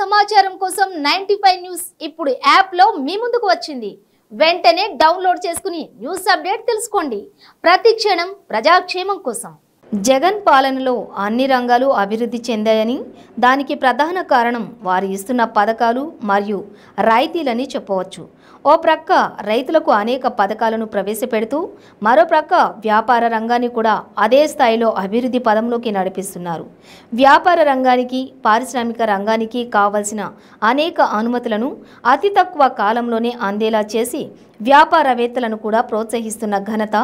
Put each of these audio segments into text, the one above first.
సమాచారం కోసం ninety five news ఇప్పుడు యాప్లో మీ ముందుకు వచ్చింది వెంటనే డౌన్లోడ్ చేసుకుని న్యూస్ అప్డేట్ తెలుసుకోండి ప్రతి క్షణం ప్రజాక్షేమం కోసం జగన్ పాలనలో అన్ని రంగాలు అభివృద్ధి చెందాయని దానికి ప్రధాన కారణం వారు ఇస్తున్న పథకాలు మరియు రాయితీలని చెప్పవచ్చు ఓ ప్రక్క రైతులకు అనేక పథకాలను ప్రవేశపెడుతూ మరో ప్రక్క వ్యాపార రంగాన్ని కూడా అదే స్థాయిలో అభివృద్ధి పదంలోకి నడిపిస్తున్నారు వ్యాపార రంగానికి పారిశ్రామిక రంగానికి కావలసిన అనేక అనుమతులను అతి తక్కువ కాలంలోనే అందేలా చేసి వ్యాపారవేత్తలను కూడా ప్రోత్సహిస్తున్న ఘనత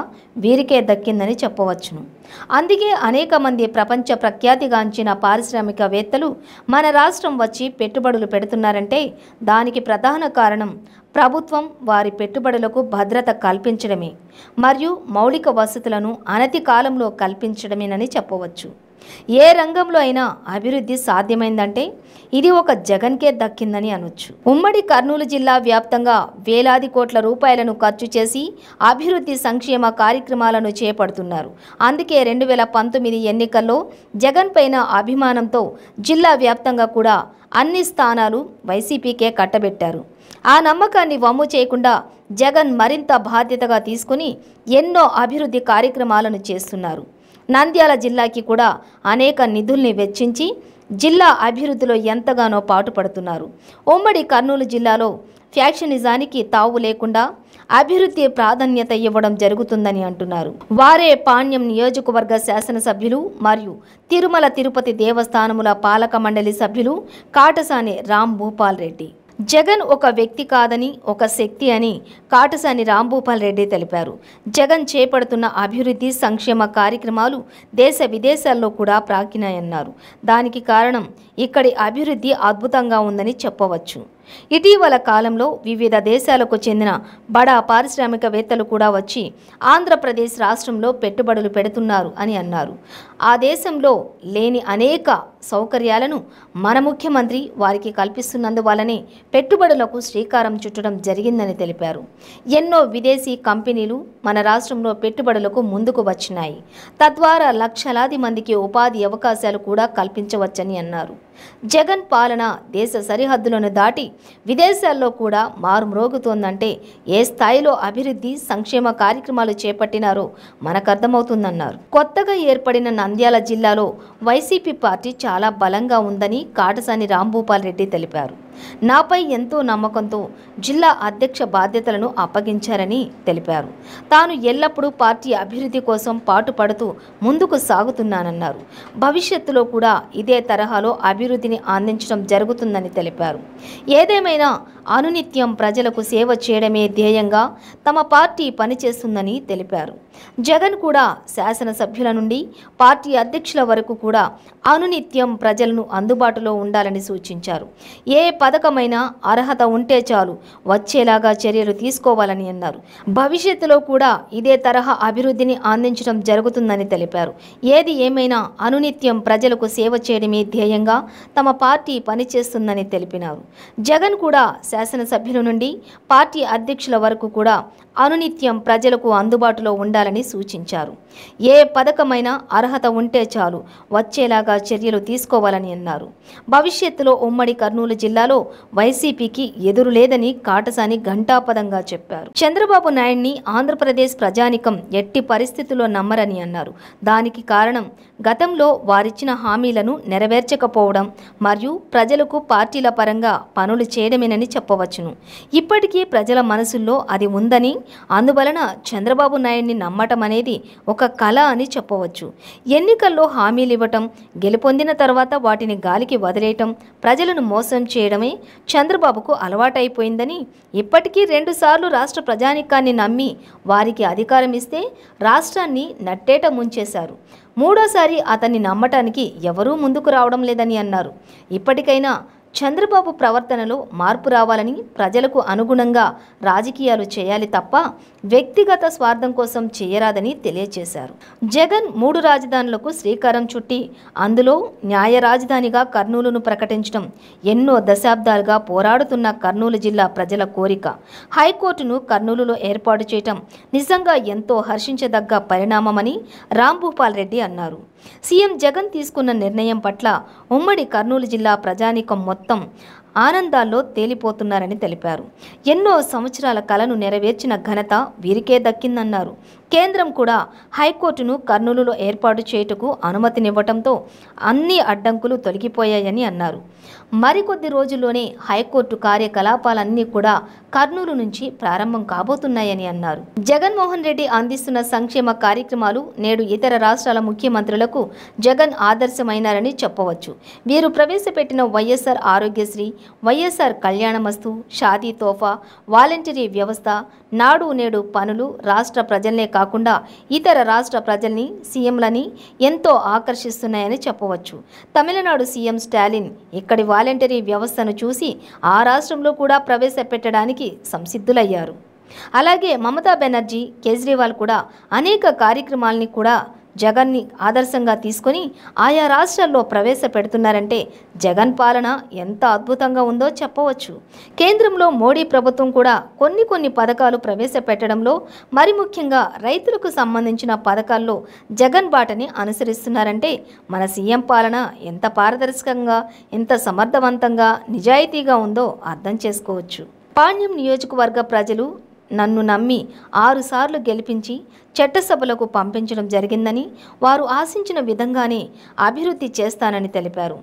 వీరికే దక్కిందని చెప్పవచ్చును అందుకే అనేక మంది ప్రపంచ ప్రఖ్యాతిగాంచిన పారిశ్రామికవేత్తలు మన రాష్ట్రం వచ్చి పెట్టుబడులు పెడుతున్నారంటే దానికి ప్రధాన కారణం ప్రభుత్వం వారి పెట్టుబడులకు భద్రత కల్పించడమే మరియు మౌలిక వసతులను అనతి కాలంలో కల్పించడమేనని చెప్పవచ్చు ఏ రంగంలో అయినా అభివృద్ధి సాధ్యమైందంటే ఇది ఒక జగన్కే దక్కిందని అనొచ్చు ఉమ్మడి కర్నూలు జిల్లా వ్యాప్తంగా వేలాది కోట్ల రూపాయలను ఖర్చు చేసి అభివృద్ధి సంక్షేమ కార్యక్రమాలను చేపడుతున్నారు అందుకే రెండు వేల పంతొమ్మిది ఎన్నికల్లో జగన్ పైన అభిమానంతో జిల్లా వ్యాప్తంగా కూడా అన్ని స్థానాలు వైసీపీకే కట్టబెట్టారు ఆ నమ్మకాన్ని వమ్ము చేయకుండా జగన్ మరింత బాధ్యతగా తీసుకుని ఎన్నో అభివృద్ధి కార్యక్రమాలను చేస్తున్నారు నంద్యాల జిల్లాకి కూడా అనేక నిధుల్ని వెచ్చించి జిల్లా అభివృద్ధిలో ఎంతగానో పాటుపడుతున్నారు ఉమ్మడి కర్నూలు జిల్లాలో ఫ్యాక్షనిజానికి తావు లేకుండా అభివృద్ధి ప్రాధాన్యత ఇవ్వడం జరుగుతుందని అంటున్నారు వారే పాణ్యం నియోజకవర్గ శాసనసభ్యులు మరియు తిరుమల తిరుపతి దేవస్థానముల పాలక మండలి సభ్యులు కాటసాని రామ్ భూపాల్ రెడ్డి జగన్ ఒక వ్యక్తి కాదని ఒక శక్తి అని కాటసాని రాంభూపాల్ రెడ్డి తెలిపారు జగన్ చేపడుతున్న అభివృద్ధి సంక్షేమ కార్యక్రమాలు దేశ విదేశాల్లో కూడా ప్రాకినాయన్నారు దానికి కారణం ఇక్కడి అభివృద్ధి అద్భుతంగా ఉందని చెప్పవచ్చు ఇటీవల కాలంలో వివిధ దేశాలకు చెందిన బడా పారిశ్రామికవేత్తలు కూడా వచ్చి ఆంధ్రప్రదేశ్ రాష్ట్రంలో పెట్టుబడులు పెడుతున్నారు అని అన్నారు ఆ దేశంలో లేని అనేక సౌకర్యాలను మన ముఖ్యమంత్రి వారికి కల్పిస్తున్నందువలనే పెట్టుబడులకు శ్రీకారం చుట్టడం జరిగిందని తెలిపారు ఎన్నో విదేశీ కంపెనీలు మన రాష్ట్రంలో పెట్టుబడులకు ముందుకు వచ్చినాయి తద్వారా లక్షలాది మందికి ఉపాధి అవకాశాలు కూడా కల్పించవచ్చని అన్నారు జగన్ పాలన దేశ సరిహద్దులను దాటి విదేశాల్లో కూడా మారుమ్రోగుతోందంటే ఏ స్థాయిలో అభివృద్ధి సంక్షేమ కార్యక్రమాలు చేపట్టినారో మనకు అర్థమవుతుందన్నారు కొత్తగా ఏర్పడిన నంద్యాల జిల్లాలో వైసీపీ పార్టీ చాలా బలంగా ఉందని కాటసాని రాంభూపాల్ రెడ్డి తెలిపారు నాపై ఎంతో నమ్మకంతో జిల్లా అధ్యక్ష బాధ్యతలను అప్పగించారని తెలిపారు తాను ఎల్లప్పుడూ పార్టీ అభివృద్ధి కోసం పాటుపడుతూ ముందుకు సాగుతున్నానన్నారు భవిష్యత్తులో కూడా ఇదే తరహాలో అభివృద్ధిని అందించడం జరుగుతుందని తెలిపారు ఏదేమైనా అనునిత్యం ప్రజలకు సేవ చేయడమే ధ్యేయంగా తమ పార్టీ పనిచేస్తుందని తెలిపారు జగన్ కూడా శాసనసభ్యుల నుండి పార్టీ అధ్యక్షుల వరకు కూడా అనునిత్యం ప్రజలను అందుబాటులో ఉండాలని సూచించారు ఏ పథకమైన అర్హత ఉంటే చాలు వచ్చేలాగా చర్యలు తీసుకోవాలని అన్నారు భవిష్యత్తులో కూడా ఇదే తరహా అభివృద్ధిని అందించడం జరుగుతుందని తెలిపారు ఏది ఏమైనా అనునిత్యం ప్రజలకు సేవ చేయడమే ధ్యేయంగా తమ పార్టీ పనిచేస్తుందని తెలిపినారు జగన్ కూడా శాసనసభ్యుల నుండి పార్టీ అధ్యక్షుల వరకు కూడా అనునిత్యం ప్రజలకు అందుబాటులో ఉండాలని సూచించారు ఏ పథకమైన అర్హత ఉంటే చాలు వచ్చేలాగా చర్యలు తీసుకోవాలని అన్నారు భవిష్యత్తులో ఉమ్మడి కర్నూలు జిల్లాలో ఎన్నికల్లో వైసీపీకి ఎదురులేదని కాటసాని ఘంటాపదంగా చెప్పారు చంద్రబాబు నాయుడిని ఆంధ్రప్రదేశ్ ప్రజానికం ఎట్టి పరిస్థితుల్లో నమ్మరని అన్నారు దానికి కారణం గతంలో వారిచ్చిన హామీలను నెరవేర్చకపోవడం మరియు ప్రజలకు పార్టీల పరంగా పనులు చేయడమేనని చెప్పవచ్చును ఇప్పటికీ ప్రజల మనసుల్లో అది ఉందని అందువలన చంద్రబాబు నాయుడిని నమ్మటం అనేది ఒక కళ అని చెప్పవచ్చు ఎన్నికల్లో హామీలు ఇవ్వటం గెలుపొందిన తర్వాత వాటిని గాలికి వదిలేయటం ప్రజలను మోసం చేయడమే అని చంద్రబాబుకు అలవాటైపోయిందని ఇప్పటికీ రెండుసార్లు రాష్ట్ర ప్రజానీకాన్ని నమ్మి వారికి అధికారం ఇస్తే రాష్ట్రాన్ని నట్టేట ముంచేశారు మూడోసారి అతన్ని నమ్మటానికి ఎవరూ ముందుకు రావడం లేదని అన్నారు ఇప్పటికైనా చంద్రబాబు ప్రవర్తనలో మార్పు రావాలని ప్రజలకు అనుగుణంగా రాజకీయాలు చేయాలి తప్ప వ్యక్తిగత స్వార్థం కోసం చేయరాదని తెలియజేశారు జగన్ మూడు రాజధానులకు శ్రీకారం చుట్టి అందులో న్యాయ రాజధానిగా కర్నూలును ప్రకటించడం ఎన్నో దశాబ్దాలుగా పోరాడుతున్న కర్నూలు జిల్లా ప్రజల కోరిక హైకోర్టును కర్నూలులో ఏర్పాటు చేయటం నిజంగా ఎంతో హర్షించదగ్గ పరిణామమని రాంభూపాల్ రెడ్డి అన్నారు సీఎం జగన్ తీసుకున్న నిర్ణయం పట్ల ఉమ్మడి కర్నూలు జిల్లా ప్రజానీకం మొత్తం మొత్తం ఆనందాల్లో తేలిపోతున్నారని తెలిపారు ఎన్నో సంవత్సరాల కలను నెరవేర్చిన ఘనత వీరికే దక్కిందన్నారు కేంద్రం కూడా హైకోర్టును కర్నూలులో ఏర్పాటు చేయుటకు అనుమతినివ్వటంతో అన్ని అడ్డంకులు తొలగిపోయాయని అన్నారు మరికొద్ది రోజుల్లోనే హైకోర్టు కార్యకలాపాలన్నీ కూడా కర్నూలు నుంచి ప్రారంభం కాబోతున్నాయని అన్నారు జగన్మోహన్ రెడ్డి అందిస్తున్న సంక్షేమ కార్యక్రమాలు నేడు ఇతర రాష్ట్రాల ముఖ్యమంత్రులకు జగన్ ఆదర్శమైనారని చెప్పవచ్చు వీరు ప్రవేశపెట్టిన YSR Aarogyasri YSR Kalyanamasthu Shaadi Thofa voluntary వ్యవస్థ నాడు నేడు పనులు రాష్ట్ర ప్రజలనే కాకుండా ఇతర రాష్ట్ర ప్రజల్ని సీఎంలని ఎంతో ఆకర్షిస్తున్నాయని చెప్పవచ్చు తమిళనాడు సీఎం స్టాలిన్ ఇక్కడి వాలంటరీ వ్యవస్థను చూసి ఆ రాష్ట్రంలో కూడా ప్రవేశపెట్టడానికి సంసిద్ధులయ్యారు అలాగే మమతా బెనర్జీ కేజ్రీవాల్ కూడా అనేక కార్యక్రమాలని కూడా జగన్ని ఆదర్శంగా తీసుకొని ఆయా రాష్ట్రాల్లో ప్రవేశపెడుతున్నారంటే జగన్ పాలన ఎంత అద్భుతంగా ఉందో చెప్పవచ్చు కేంద్రంలో మోడీ ప్రభుత్వం కూడా కొన్ని కొన్ని పథకాలు ప్రవేశపెట్టడంలో మరి ముఖ్యంగా రైతులకు సంబంధించిన పథకాల్లో జగన్ బాటని అనుసరిస్తున్నారంటే మన సీఎం పాలన ఎంత పారదర్శకంగా ఎంత సమర్థవంతంగా నిజాయితీగా ఉందో అర్థం చేసుకోవచ్చు పాణ్యం నియోజకవర్గ ప్రజలు నన్ను నమ్మి ఆరుసార్లు గెలిపించి చట్టసభలకు పంపించడం జరిగిందని వారు ఆశించిన విధంగానే అభివృద్ధి చేస్తానని తెలిపారు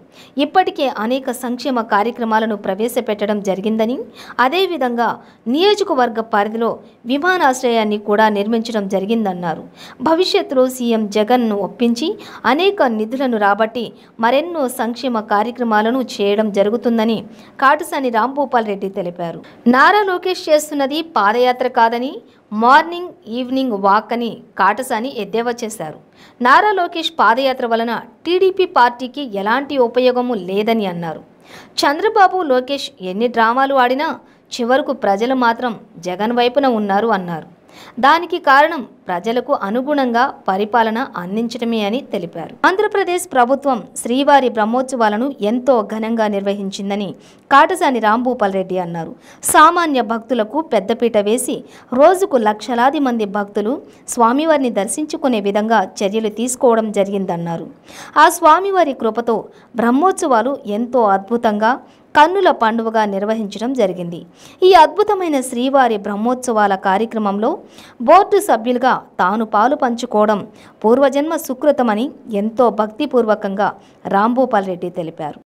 ఇప్పటికే అనేక సంక్షేమ కార్యక్రమాలను ప్రవేశపెట్టడం జరిగిందని అదేవిధంగా నియోజకవర్గ పరిధిలో విమానాశ్రయాన్ని కూడా నిర్మించడం జరిగిందన్నారు భవిష్యత్తులో సీఎం జగన్ను ఒప్పించి అనేక నిధులను రాబట్టి మరెన్నో సంక్షేమ కార్యక్రమాలను చేయడం జరుగుతుందని కాటుసాని రాంభూపాల్ రెడ్డి తెలిపారు నారా లోకేష్ చేస్తున్నది పాదయాత్ర పాదయాత్ర కాదని మార్నింగ్ ఈవినింగ్ వాక్ అని కాటసాని ఎద్దేవా చేశారు నారా లోకేష్ పాదయాత్ర వలన టీడీపీ పార్టీకి ఎలాంటి ఉపయోగము లేదని అన్నారు చంద్రబాబు లోకేష్ ఎన్ని డ్రామాలు ఆడినా చివరకు ప్రజలు మాత్రం జగన్ వైపున ఉన్నారు అన్నారు దానికి కారణం ప్రజలకు అనుగుణంగా పరిపాలన అందించడమే అని తెలిపారు ఆంధ్రప్రదేశ్ ప్రభుత్వం శ్రీవారి బ్రహ్మోత్సవాలను ఎంతో ఘనంగా నిర్వహించిందని కాటసాని రాంభూపాల్ రెడ్డి అన్నారు సామాన్య భక్తులకు పెద్దపీట వేసి రోజుకు లక్షలాది మంది భక్తులు స్వామివారిని దర్శించుకునే విధంగా చర్యలు తీసుకోవడం జరిగిందన్నారు ఆ స్వామివారి కృపతో బ్రహ్మోత్సవాలు ఎంతో అద్భుతంగా కన్నుల పండుగగా నిర్వహించడం జరిగింది ఈ అద్భుతమైన శ్రీవారి బ్రహ్మోత్సవాల కార్యక్రమంలో బోర్డు సభ్యులుగా తాను పాలు పంచుకోవడం పూర్వజన్మ సుకృతమని ఎంతో భక్తిపూర్వకంగా రాంభూపాల్ రెడ్డి తెలిపారు